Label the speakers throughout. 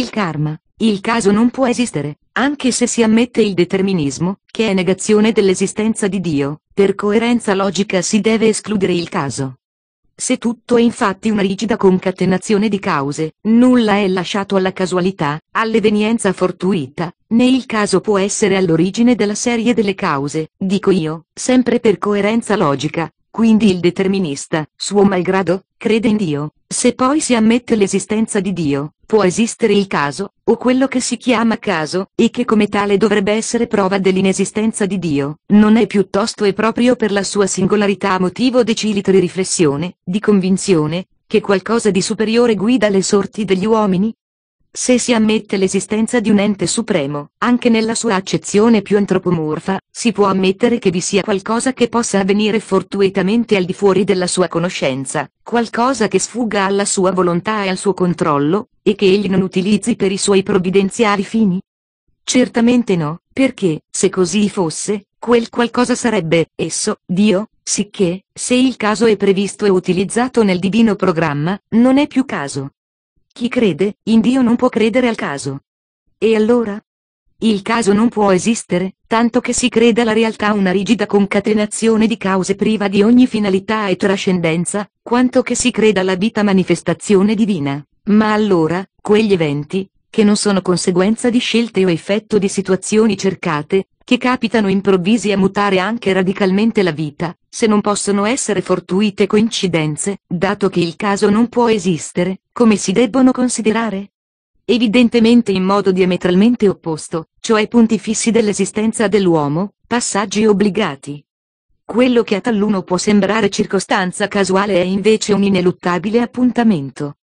Speaker 1: Il karma, il caso non può esistere, anche se si ammette il determinismo, che è negazione dell'esistenza di Dio, per coerenza logica si deve escludere il caso. Se tutto è infatti una rigida concatenazione di cause, nulla è lasciato alla casualità, all'evenienza fortuita, né il caso può essere all'origine della serie delle cause, dico io, sempre per coerenza logica, quindi il determinista, suo malgrado, crede in Dio, se poi si ammette l'esistenza di Dio, può esistere il caso, o quello che si chiama caso, e che come tale dovrebbe essere prova dell'inesistenza di Dio, non è piuttosto e proprio per la sua singolarità motivo decilitri riflessione, di convinzione, che qualcosa di superiore guida le sorti degli uomini, se si ammette l'esistenza di un ente supremo, anche nella sua accezione più antropomorfa, si può ammettere che vi sia qualcosa che possa avvenire fortuitamente al di fuori della sua conoscenza, qualcosa che sfugga alla sua volontà e al suo controllo, e che egli non utilizzi per i suoi provvidenziali fini? Certamente no, perché, se così fosse, quel qualcosa sarebbe, esso, Dio, sicché, se il caso è previsto e utilizzato nel divino programma, non è più caso, chi crede, in Dio non può credere al caso. E allora? Il caso non può esistere, tanto che si creda la realtà una rigida concatenazione di cause priva di ogni finalità e trascendenza, quanto che si creda la vita manifestazione divina. Ma allora, quegli eventi, che non sono conseguenza di scelte o effetto di situazioni cercate, che capitano improvvisi a mutare anche radicalmente la vita, se non possono essere fortuite coincidenze, dato che il caso non può esistere, come si debbono considerare? Evidentemente in modo diametralmente opposto, cioè punti fissi dell'esistenza dell'uomo, passaggi obbligati. Quello che a taluno può sembrare circostanza casuale è invece un ineluttabile appuntamento.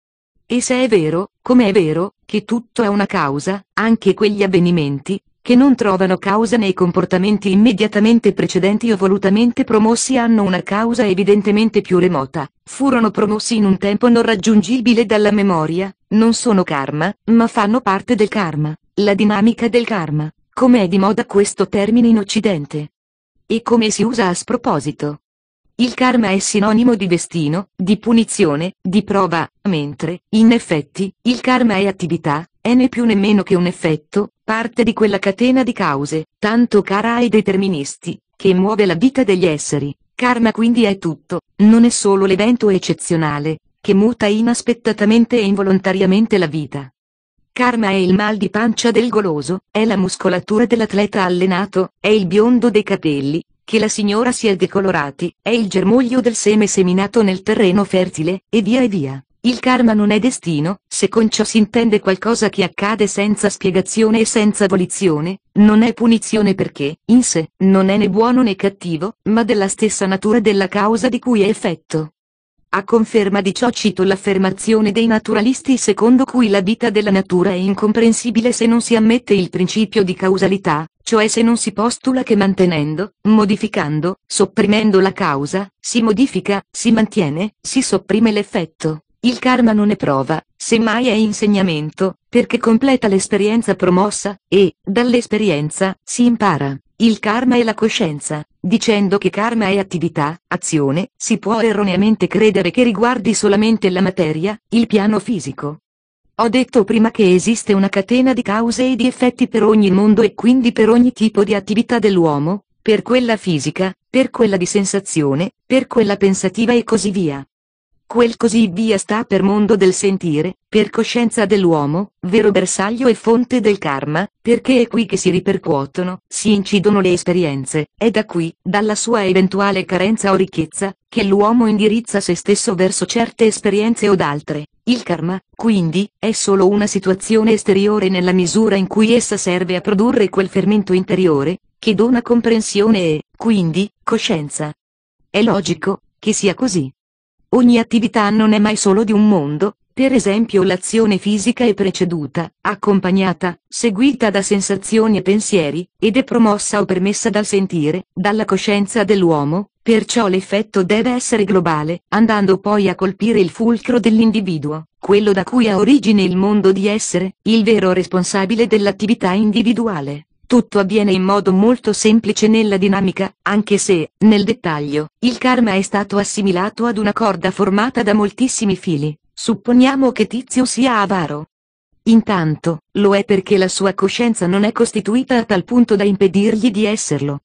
Speaker 1: E se è vero, come è vero, che tutto ha una causa, anche quegli avvenimenti, che non trovano causa nei comportamenti immediatamente precedenti o volutamente promossi hanno una causa evidentemente più remota, furono promossi in un tempo non raggiungibile dalla memoria, non sono karma, ma fanno parte del karma, la dinamica del karma, come è di moda questo termine in Occidente. E come si usa a sproposito. Il karma è sinonimo di destino, di punizione, di prova, mentre, in effetti, il karma è attività, è né più né meno che un effetto, parte di quella catena di cause, tanto cara ai deterministi, che muove la vita degli esseri. Karma quindi è tutto, non è solo l'evento eccezionale, che muta inaspettatamente e involontariamente la vita. Karma è il mal di pancia del goloso, è la muscolatura dell'atleta allenato, è il biondo dei capelli, che la signora si è decolorati, è il germoglio del seme seminato nel terreno fertile, e via e via. Il karma non è destino, se con ciò si intende qualcosa che accade senza spiegazione e senza volizione, non è punizione perché, in sé, non è né buono né cattivo, ma della stessa natura della causa di cui è effetto. A conferma di ciò cito l'affermazione dei naturalisti secondo cui la vita della natura è incomprensibile se non si ammette il principio di causalità, cioè se non si postula che mantenendo, modificando, sopprimendo la causa, si modifica, si mantiene, si sopprime l'effetto. Il karma non è prova, semmai è insegnamento, perché completa l'esperienza promossa, e, dall'esperienza, si impara. Il karma è la coscienza, Dicendo che karma è attività, azione, si può erroneamente credere che riguardi solamente la materia, il piano fisico. Ho detto prima che esiste una catena di cause e di effetti per ogni mondo e quindi per ogni tipo di attività dell'uomo, per quella fisica, per quella di sensazione, per quella pensativa e così via. Quel così via sta per mondo del sentire, per coscienza dell'uomo, vero bersaglio e fonte del karma, perché è qui che si ripercuotono, si incidono le esperienze, è da qui, dalla sua eventuale carenza o ricchezza, che l'uomo indirizza se stesso verso certe esperienze od altre. Il karma, quindi, è solo una situazione esteriore nella misura in cui essa serve a produrre quel fermento interiore, che dona comprensione e, quindi, coscienza. È logico, che sia così. Ogni attività non è mai solo di un mondo, per esempio l'azione fisica è preceduta, accompagnata, seguita da sensazioni e pensieri, ed è promossa o permessa dal sentire, dalla coscienza dell'uomo, perciò l'effetto deve essere globale, andando poi a colpire il fulcro dell'individuo, quello da cui ha origine il mondo di essere, il vero responsabile dell'attività individuale. Tutto avviene in modo molto semplice nella dinamica, anche se, nel dettaglio, il karma è stato assimilato ad una corda formata da moltissimi fili. Supponiamo che Tizio sia avaro. Intanto, lo è perché la sua coscienza non è costituita a tal punto da impedirgli di esserlo.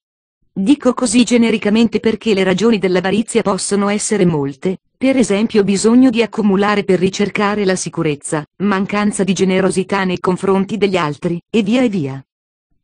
Speaker 1: Dico così genericamente perché le ragioni dell'avarizia possono essere molte, per esempio bisogno di accumulare per ricercare la sicurezza, mancanza di generosità nei confronti degli altri, e via e via.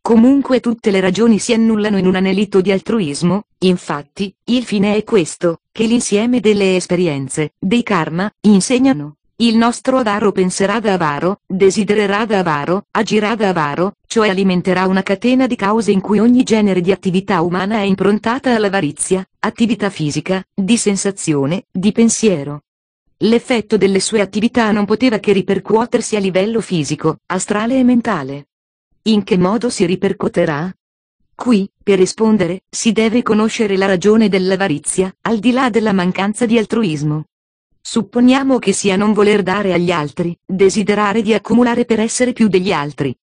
Speaker 1: Comunque tutte le ragioni si annullano in un anelito di altruismo, infatti, il fine è questo, che l'insieme delle esperienze, dei karma, insegnano. Il nostro avaro penserà da avaro, desidererà da avaro, agirà da avaro, cioè alimenterà una catena di cause in cui ogni genere di attività umana è improntata all'avarizia, attività fisica, di sensazione, di pensiero. L'effetto delle sue attività non poteva che ripercuotersi a livello fisico, astrale e mentale in che modo si ripercuoterà? Qui, per rispondere, si deve conoscere la ragione dell'avarizia, al di là della mancanza di altruismo. Supponiamo che sia non voler dare agli altri, desiderare di accumulare per essere più degli altri.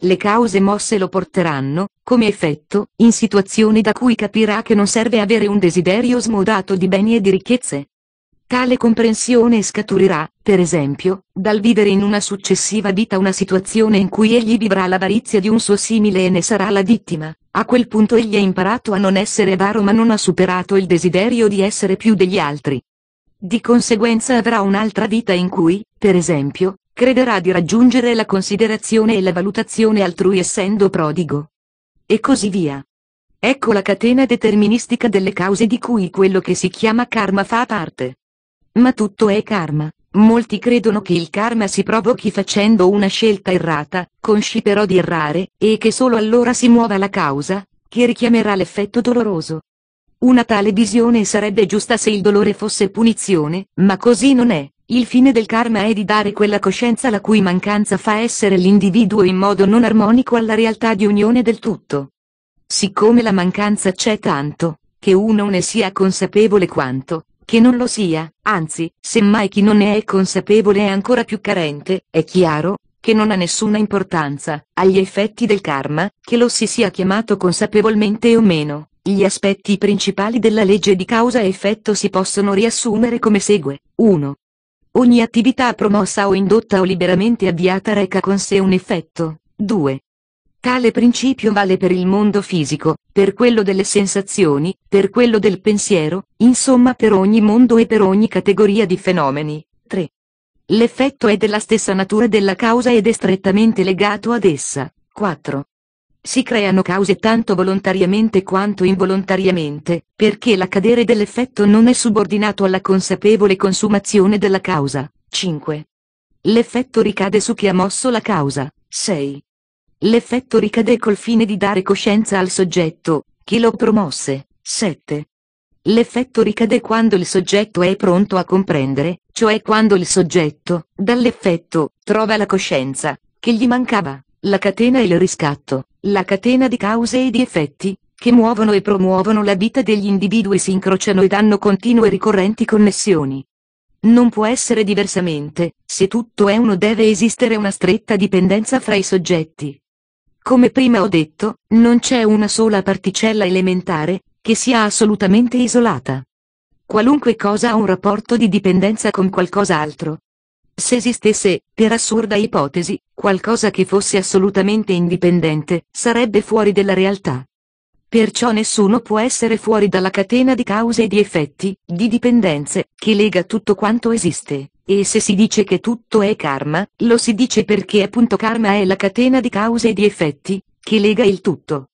Speaker 1: Le cause mosse lo porteranno, come effetto, in situazioni da cui capirà che non serve avere un desiderio smodato di beni e di ricchezze, Tale comprensione scaturirà, per esempio, dal vivere in una successiva vita una situazione in cui egli vivrà l'avarizia di un suo simile e ne sarà la vittima. A quel punto egli ha imparato a non essere avaro ma non ha superato il desiderio di essere più degli altri. Di conseguenza avrà un'altra vita in cui, per esempio, crederà di raggiungere la considerazione e la valutazione altrui essendo prodigo. E così via. Ecco la catena deterministica delle cause di cui quello che si chiama karma fa parte. Ma tutto è karma. Molti credono che il karma si provochi facendo una scelta errata, consci però di errare, e che solo allora si muova la causa, che richiamerà l'effetto doloroso. Una tale visione sarebbe giusta se il dolore fosse punizione, ma così non è. Il fine del karma è di dare quella coscienza la cui mancanza fa essere l'individuo in modo non armonico alla realtà di unione del tutto. Siccome la mancanza c'è tanto, che uno ne sia consapevole quanto, che non lo sia, anzi, semmai chi non ne è consapevole è ancora più carente, è chiaro, che non ha nessuna importanza, agli effetti del karma, che lo si sia chiamato consapevolmente o meno. Gli aspetti principali della legge di causa e effetto si possono riassumere come segue. 1. Ogni attività promossa o indotta o liberamente avviata reca con sé un effetto. 2. Tale principio vale per il mondo fisico, per quello delle sensazioni, per quello del pensiero, insomma per ogni mondo e per ogni categoria di fenomeni. 3. L'effetto è della stessa natura della causa ed è strettamente legato ad essa. 4. Si creano cause tanto volontariamente quanto involontariamente, perché l'accadere dell'effetto non è subordinato alla consapevole consumazione della causa. 5. L'effetto ricade su chi ha mosso la causa. 6. L'effetto ricadè col fine di dare coscienza al soggetto, chi lo promosse. 7. L'effetto ricade quando il soggetto è pronto a comprendere, cioè quando il soggetto, dall'effetto, trova la coscienza, che gli mancava, la catena e il riscatto, la catena di cause e di effetti, che muovono e promuovono la vita degli individui si incrociano ed hanno continue ricorrenti connessioni. Non può essere diversamente, se tutto è uno deve esistere una stretta dipendenza fra i soggetti, come prima ho detto, non c'è una sola particella elementare, che sia assolutamente isolata. Qualunque cosa ha un rapporto di dipendenza con qualcos'altro. Se esistesse, per assurda ipotesi, qualcosa che fosse assolutamente indipendente, sarebbe fuori della realtà. Perciò nessuno può essere fuori dalla catena di cause e di effetti, di dipendenze, che lega tutto quanto esiste. E se si dice che tutto è karma, lo si dice perché appunto karma è la catena di cause e di effetti, che lega il tutto.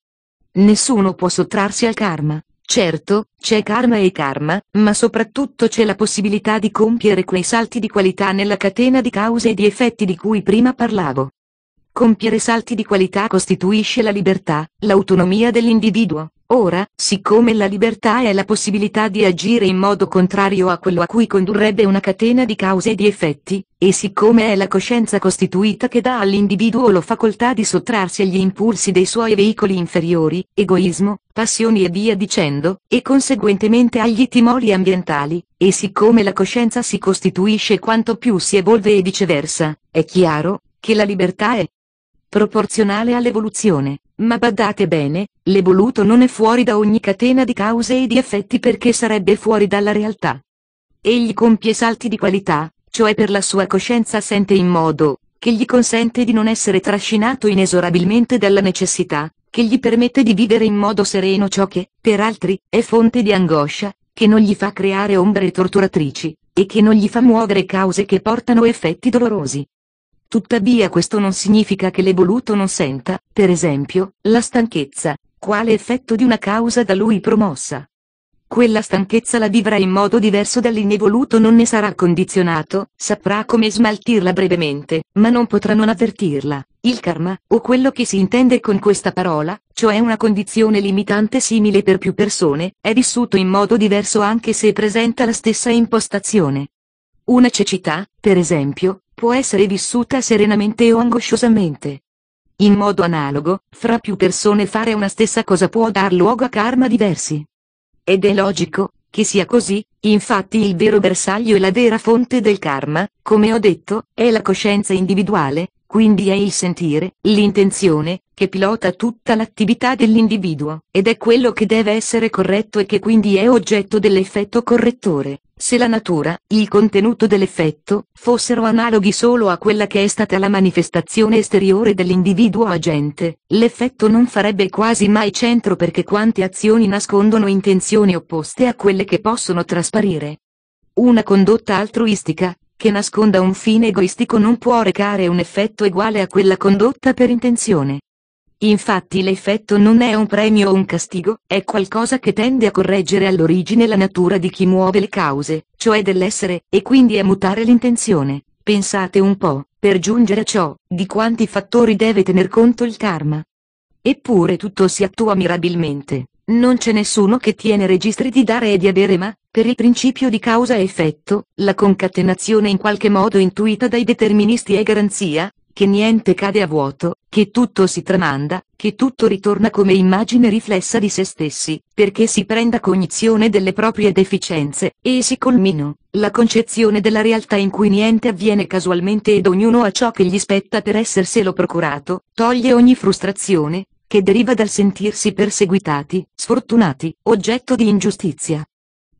Speaker 1: Nessuno può sottrarsi al karma. Certo, c'è karma e karma, ma soprattutto c'è la possibilità di compiere quei salti di qualità nella catena di cause e di effetti di cui prima parlavo. Compiere salti di qualità costituisce la libertà, l'autonomia dell'individuo, Ora, siccome la libertà è la possibilità di agire in modo contrario a quello a cui condurrebbe una catena di cause e di effetti, e siccome è la coscienza costituita che dà all'individuo la facoltà di sottrarsi agli impulsi dei suoi veicoli inferiori, egoismo, passioni e via dicendo, e conseguentemente agli timori ambientali, e siccome la coscienza si costituisce quanto più si evolve e viceversa, è chiaro, che la libertà è proporzionale all'evoluzione. Ma badate bene, l'evoluto non è fuori da ogni catena di cause e di effetti perché sarebbe fuori dalla realtà. Egli compie salti di qualità, cioè per la sua coscienza sente in modo, che gli consente di non essere trascinato inesorabilmente dalla necessità, che gli permette di vivere in modo sereno ciò che, per altri, è fonte di angoscia, che non gli fa creare ombre torturatrici, e che non gli fa muovere cause che portano effetti dolorosi. Tuttavia questo non significa che l'evoluto non senta, per esempio, la stanchezza, quale effetto di una causa da lui promossa. Quella stanchezza la vivrà in modo diverso dall'inevoluto non ne sarà condizionato, saprà come smaltirla brevemente, ma non potrà non avvertirla. Il karma, o quello che si intende con questa parola, cioè una condizione limitante simile per più persone, è vissuto in modo diverso anche se presenta la stessa impostazione. Una cecità, per esempio, può essere vissuta serenamente o angosciosamente. In modo analogo, fra più persone fare una stessa cosa può dar luogo a karma diversi. Ed è logico, che sia così, infatti il vero bersaglio e la vera fonte del karma, come ho detto, è la coscienza individuale, quindi è il sentire, l'intenzione, che pilota tutta l'attività dell'individuo, ed è quello che deve essere corretto e che quindi è oggetto dell'effetto correttore, se la natura, il contenuto dell'effetto, fossero analoghi solo a quella che è stata la manifestazione esteriore dell'individuo agente, l'effetto non farebbe quasi mai centro perché quante azioni nascondono intenzioni opposte a quelle che possono trasparire. Una condotta altruistica, che nasconda un fine egoistico non può recare un effetto uguale a quella condotta per intenzione. Infatti l'effetto non è un premio o un castigo, è qualcosa che tende a correggere all'origine la natura di chi muove le cause, cioè dell'essere, e quindi a mutare l'intenzione. Pensate un po', per giungere a ciò, di quanti fattori deve tener conto il karma. Eppure tutto si attua mirabilmente. Non c'è nessuno che tiene registri di dare e di avere ma, per il principio di causa-effetto, la concatenazione in qualche modo intuita dai deterministi è garanzia, che niente cade a vuoto, che tutto si tramanda, che tutto ritorna come immagine riflessa di se stessi, perché si prenda cognizione delle proprie deficienze, e si colmino, la concezione della realtà in cui niente avviene casualmente ed ognuno ha ciò che gli spetta per esserselo procurato, toglie ogni frustrazione, che deriva dal sentirsi perseguitati, sfortunati, oggetto di ingiustizia.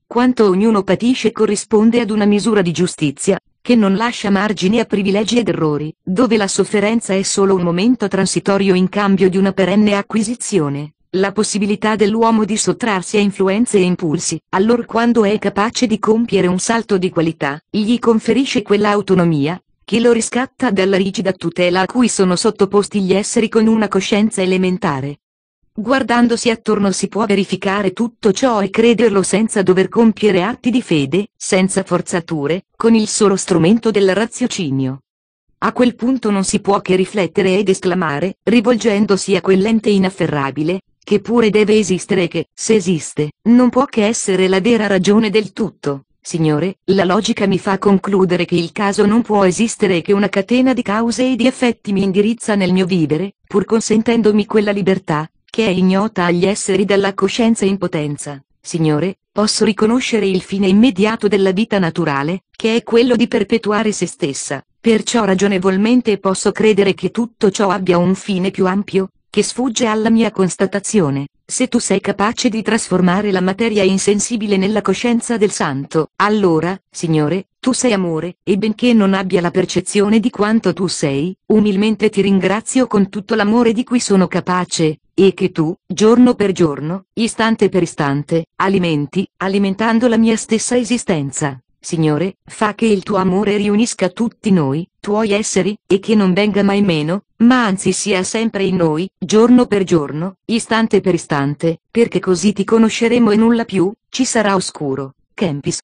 Speaker 1: Quanto ognuno patisce corrisponde ad una misura di giustizia, che non lascia margini a privilegi ed errori, dove la sofferenza è solo un momento transitorio in cambio di una perenne acquisizione. La possibilità dell'uomo di sottrarsi a influenze e impulsi, allora quando è capace di compiere un salto di qualità, gli conferisce quell'autonomia, che lo riscatta dalla rigida tutela a cui sono sottoposti gli esseri con una coscienza elementare. Guardandosi attorno si può verificare tutto ciò e crederlo senza dover compiere atti di fede, senza forzature, con il solo strumento del raziocinio. A quel punto non si può che riflettere ed esclamare, rivolgendosi a quell'ente inafferrabile, che pure deve esistere e che, se esiste, non può che essere la vera ragione del tutto. Signore, la logica mi fa concludere che il caso non può esistere e che una catena di cause e di effetti mi indirizza nel mio vivere, pur consentendomi quella libertà, che è ignota agli esseri dalla coscienza in potenza. Signore, posso riconoscere il fine immediato della vita naturale, che è quello di perpetuare se stessa, perciò ragionevolmente posso credere che tutto ciò abbia un fine più ampio, che sfugge alla mia constatazione. Se tu sei capace di trasformare la materia insensibile nella coscienza del santo, allora, Signore, tu sei amore, e benché non abbia la percezione di quanto tu sei, umilmente ti ringrazio con tutto l'amore di cui sono capace, e che tu, giorno per giorno, istante per istante, alimenti, alimentando la mia stessa esistenza. Signore, fa che il tuo amore riunisca tutti noi, tuoi esseri, e che non venga mai meno, ma anzi sia sempre in noi, giorno per giorno, istante per istante, perché così ti conosceremo e nulla più, ci sarà oscuro. Kempis.